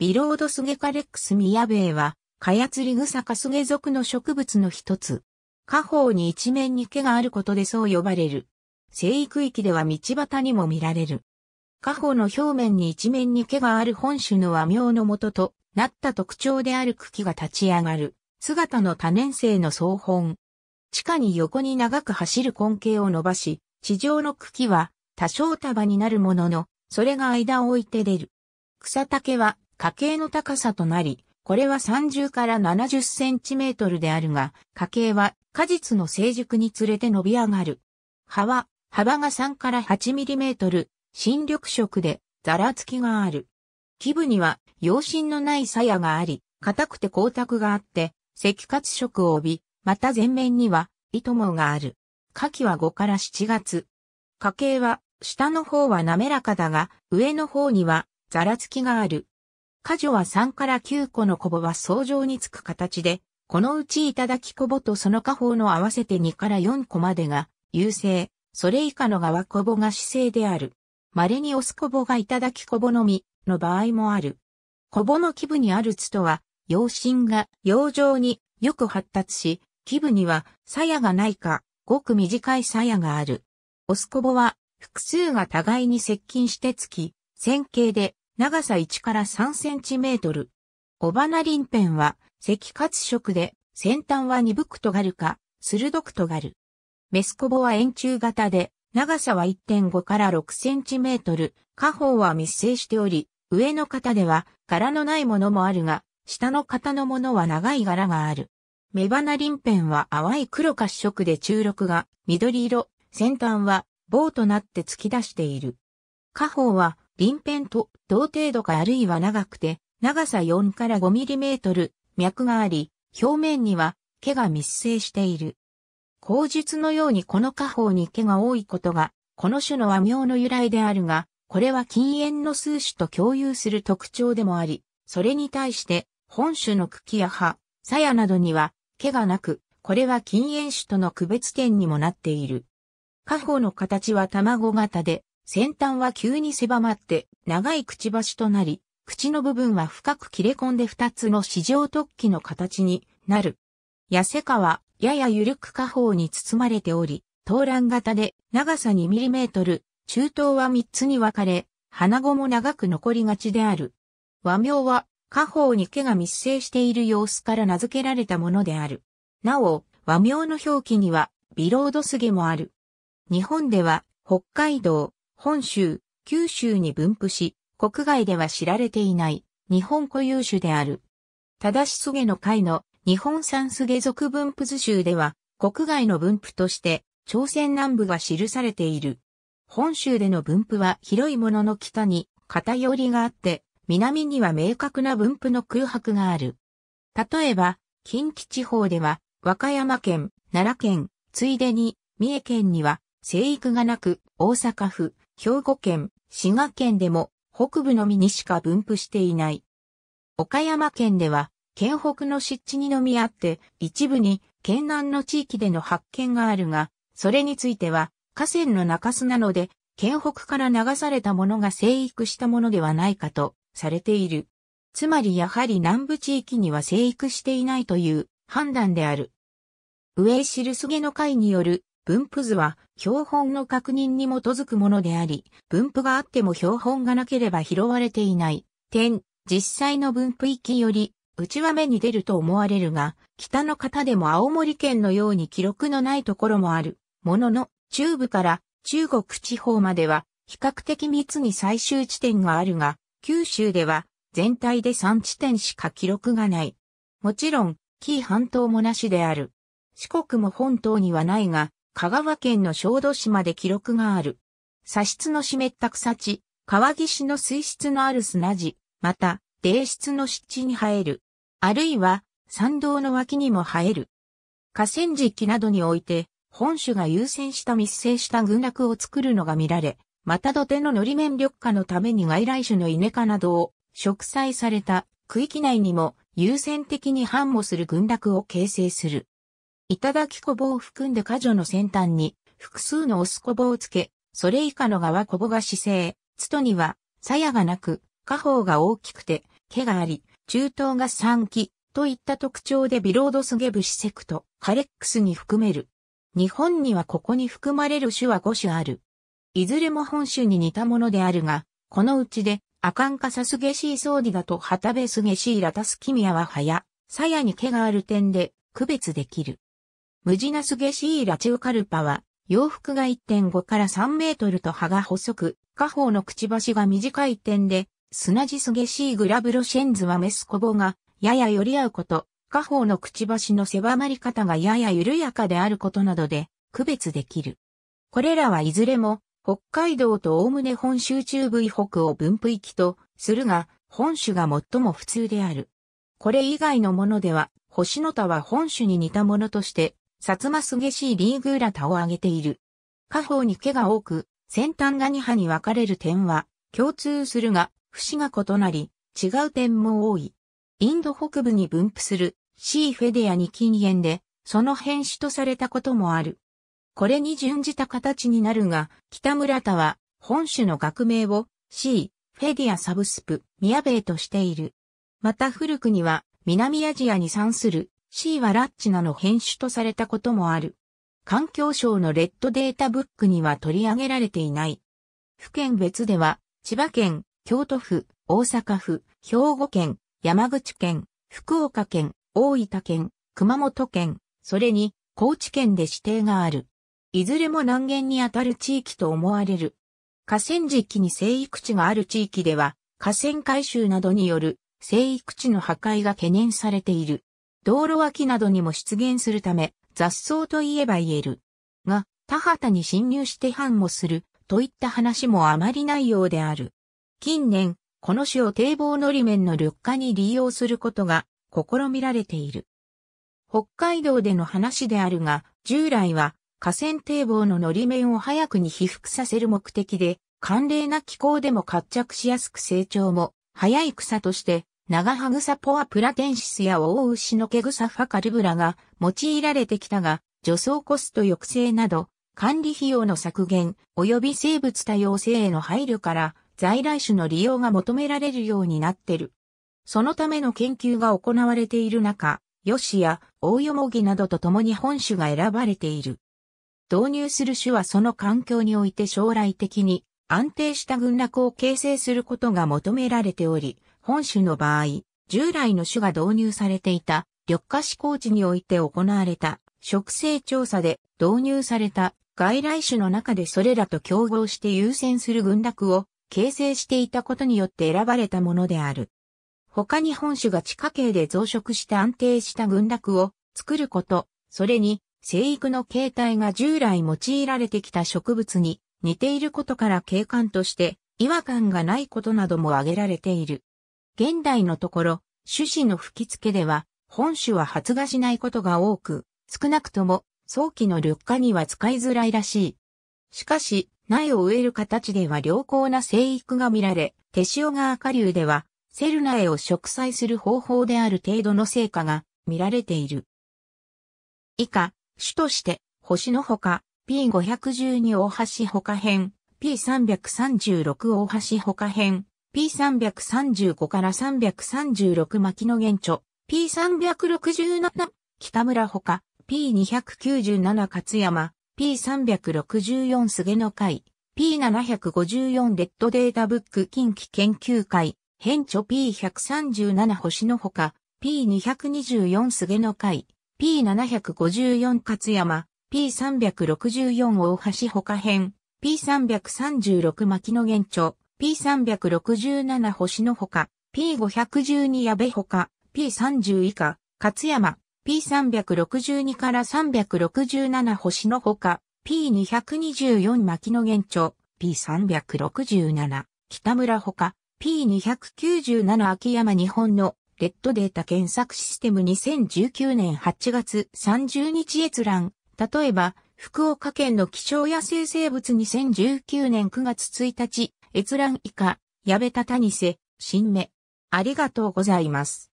ビロードスゲカレックスミヤベイは、カヤツリグサカスゲ属の植物の一つ。下方に一面に毛があることでそう呼ばれる。生育域では道端にも見られる。下方の表面に一面に毛がある本種の和名の元となった特徴である茎が立ち上がる。姿の多年生の草本。地下に横に長く走る根茎を伸ばし、地上の茎は多少束になるものの、それが間を置いて出る。草丈は家計の高さとなり、これは30から70センチメートルであるが、家計は果実の成熟につれて伸び上がる。葉は、幅が3から8ミリメートル、新緑色で、ざらつきがある。基部には、養心のない鞘があり、硬くて光沢があって、赤褐色を帯び、また前面には、糸毛がある。夏季は5から7月。家計は、下の方は滑らかだが、上の方には、ざらつきがある。果ョは3から9個のコボは相乗につく形で、このうちいただきコボとその下方の合わせて2から4個までが、優勢、それ以下の側コボが姿勢である。稀にオスコボがいただきコボのみ、の場合もある。コボの基部にあるツとは、陽心が陽状によく発達し、基部には鞘がないか、ごく短い鞘がある。オスコボは複数が互いに接近してつき、線形で長さ1から3センチメートル。尾花鱗片は、赤褐色で、先端は鈍く尖るか、鋭く尖る。メスコボは円柱型で、長さは1.5から6センチメートル、下方は密生しており、上の型では柄のないものもあるが、下の型のものは長い柄がある。目花鱗片は淡い黒褐色で中力が緑色、先端は棒となって突き出している。下方は鱗片と同程度かあるいは長くて、長さ4から5ミリメートル、脈があり、表面には毛が密生している。口述のようにこの下方に毛が多いことが、この種の和名の由来であるが、これは禁煙の数種と共有する特徴でもあり、それに対して、本種の茎や葉、鞘などには毛がなく、これは禁煙種との区別点にもなっている。下方の形は卵型で、先端は急に狭まって長いくちばしとなり、口の部分は深く切れ込んで二つの市場突起の形になる。痩せかはややゆるく下方に包まれており、東卵型で長さ2トル、中頭は3つに分かれ、鼻子も長く残りがちである。和名は下方に毛が密生している様子から名付けられたものである。なお、和名の表記には、ビロードスゲもある。日本では、北海道、本州、九州に分布し、国外では知られていない日本固有種である。ただしすげの会の日本産すげ属分布図集では国外の分布として朝鮮南部が記されている。本州での分布は広いものの北に偏りがあって、南には明確な分布の空白がある。例えば、近畿地方では、和歌山県、奈良県、ついでに、三重県には、生育がなく、大阪府、兵庫県、滋賀県でも北部のみにしか分布していない。岡山県では、県北の湿地にのみあって、一部に県南の地域での発見があるが、それについては、河川の中州なので、県北から流されたものが生育したものではないかとされている。つまりやはり南部地域には生育していないという判断である。上知菅の会による分布図は標本の確認に基づくものであり、分布があっても標本がなければ拾われていない。点、実際の分布域より内は目に出ると思われるが、北の方でも青森県のように記録のないところもある。ものの、中部から中国地方までは比較的密に最終地点があるが、九州では全体で3地点しか記録がない。もちろん、紀伊半島もなしである。四国も本島にはないが、香川県の小豆島で記録がある。砂質の湿った草地、川岸の水質のある砂地、また、泥質の湿地に生える。あるいは、山道の脇にも生える。河川敷などにおいて、本種が優先した密生した群落を作るのが見られ、また土手の海苔面緑化のために外来種の稲科などを植栽された区域内にも優先的に繁茂する群落を形成する。いただこぼうを含んで過女の先端に複数のオスぼうをつけ、それ以下の側こぼが姿勢、つとには鞘がなく、下方が大きくて、毛があり、中東が三期といった特徴でビロードスゲブシセクト、カレックスに含める。日本にはここに含まれる種は5種ある。いずれも本種に似たものであるが、このうちで、アカンカサスゲシーソーディだとハタベスゲシーラタスキミアは早、や、鞘に毛がある点で区別できる。ムジナスゲシーラチュカルパは、洋服が1.5から3メートルと葉が細く、下方のくちばしが短い点で、スナジスゲシーグラブロシェンズはメスコボが、やや寄り合うこと、下方のくちばしの狭まり方がやや緩やかであることなどで、区別できる。これらはいずれも、北海道と概ね本州中部以北を分布域とするが、本州が最も普通である。これ以外のものでは、星の田は本州に似たものとして、薩摩すげしいリーグーラタを挙げている。下方に毛が多く、先端が2波に分かれる点は、共通するが、節が異なり、違う点も多い。インド北部に分布する、シーフェデアに近縁で、その変種とされたこともある。これに準じた形になるが、北村田は、本種の学名を、シー、フェディアサブスプ、ミヤベイとしている。また古くには、南アジアに産する C はラッチナの編種とされたこともある。環境省のレッドデータブックには取り上げられていない。府県別では、千葉県、京都府、大阪府、兵庫県、山口県、福岡県、大分県、熊本県、それに高知県で指定がある。いずれも南限にあたる地域と思われる。河川敷に生育地がある地域では、河川改修などによる生育地の破壊が懸念されている。道路脇などにも出現するため、雑草といえば言える。が、田畑に侵入して反もする、といった話もあまりないようである。近年、この種を堤防のり面の緑化に利用することが試みられている。北海道での話であるが、従来は河川堤防ののり面を早くに被覆させる目的で、寒冷な気候でも活着しやすく成長も早い草として長ハグサポアプラテンシスや大牛の毛草ファカルブラが用いられてきたが、除草コスト抑制など、管理費用の削減及び生物多様性への配慮から在来種の利用が求められるようになってる。そのための研究が行われている中、ヨシや大ヨモギなどと共に本種が選ばれている。導入する種はその環境において将来的に安定した群落を形成することが求められており、本種の場合、従来の種が導入されていた緑化試行地において行われた植生調査で導入された外来種の中でそれらと競合して優先する群落を形成していたことによって選ばれたものである。他に本種が地下茎で増殖して安定した群落を作ること、それに生育の形態が従来用いられてきた植物に似ていることから景観として違和感がないことなども挙げられている。現代のところ、種子の吹き付けでは、本種は発芽しないことが多く、少なくとも早期の緑化には使いづらいらしい。しかし、苗を植える形では良好な生育が見られ、手塩川下流では、セル苗を植栽する方法である程度の成果が見られている。以下、種として、星のほか、P512 大橋ほか編、P336 大橋ほか編、P335 から336巻の源著、P367 北村ほか、P297 勝山、P364 菅野会、P754 レッドデータブック近畿研究会、編著 P137 星のほか、P224 菅野会、P754 勝山、P364 大橋ほか編、P336 牧野源著、P367 星のほか、P512 矢部ほか、P30 以下、勝山、P362 から367星のほか、P224 牧野玄長、P367 北村ほか、P297 秋山日本のレッドデータ検索システム2019年8月30日閲覧。例えば、福岡県の気象野生生物2019年9月1日閲覧以下、矢部たたにせ、新芽。ありがとうございます。